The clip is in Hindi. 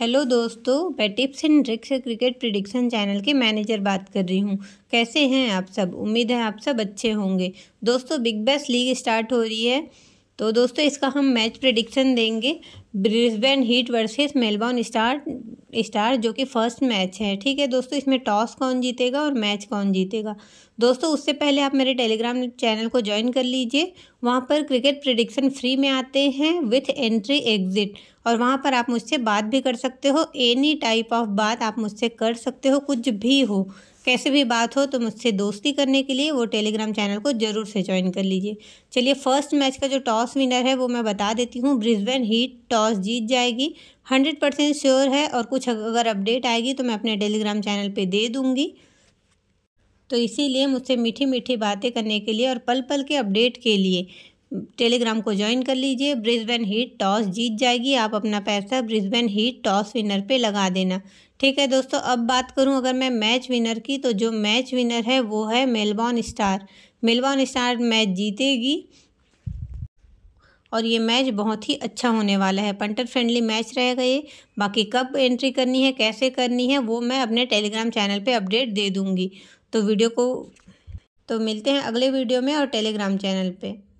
हेलो दोस्तों मैं tips and tricks cricket prediction channel के मैनेजर बात कर रही हूँ कैसे हैं आप सब उम्मीद है आप सब अच्छे होंगे दोस्तों बिग बैस लीग स्टार्ट हो रही है तो दोस्तों इसका हम मैच प्रिडिक्शन देंगे Brisbane Heat versus Melbourne Star Star जो कि फर्स्ट मैच है ठीक है दोस्तों इसमें टॉस कौन जीतेगा और मैच कौन जीतेगा दोस्तों उससे पहले आप मेरे टेलीग्राम चैनल को ज्वाइन कर लीजिए वहाँ पर क्रिकेट प्रिडिक्शन फ्री में आते हैं विथ एंट्री एग्जिट और वहाँ पर आप मुझसे बात भी कर सकते हो एनी टाइप ऑफ बात आप मुझसे कर सकते हो कुछ भी हो कैसे भी बात हो तो मुझसे दोस्ती करने के लिए वो टेलीग्राम चैनल को ज़रूर से ज्वाइन कर लीजिए चलिए फर्स्ट मैच का जो टॉस विनर है वो मैं बता देती हूँ ब्रिस्बेन हीट टॉस जीत जाएगी हंड्रेड परसेंट श्योर है और कुछ अगर अपडेट आएगी तो मैं अपने टेलीग्राम चैनल पे दे दूँगी तो इसीलिए मुझसे मीठी मीठी बातें करने के लिए और पल पल के अपडेट के लिए टेलीग्राम को ज्वाइन कर लीजिए ब्रिस्बेन हीट टॉस जीत जाएगी आप अपना पैसा ब्रिस्बेन हीट टॉस विनर पे लगा देना ठीक है दोस्तों अब बात करूं अगर मैं मैच विनर की तो जो मैच विनर है वो है Melbourne Star Melbourne Star match जीतेगी और ये मैच बहुत ही अच्छा होने वाला है पंटर फ्रेंडली मैच रहेगा ये बाकी कब एंट्री करनी है कैसे करनी है वो मैं अपने टेलीग्राम चैनल पे अपडेट दे दूँगी तो वीडियो को तो मिलते हैं अगले वीडियो में और टेलीग्राम चैनल पे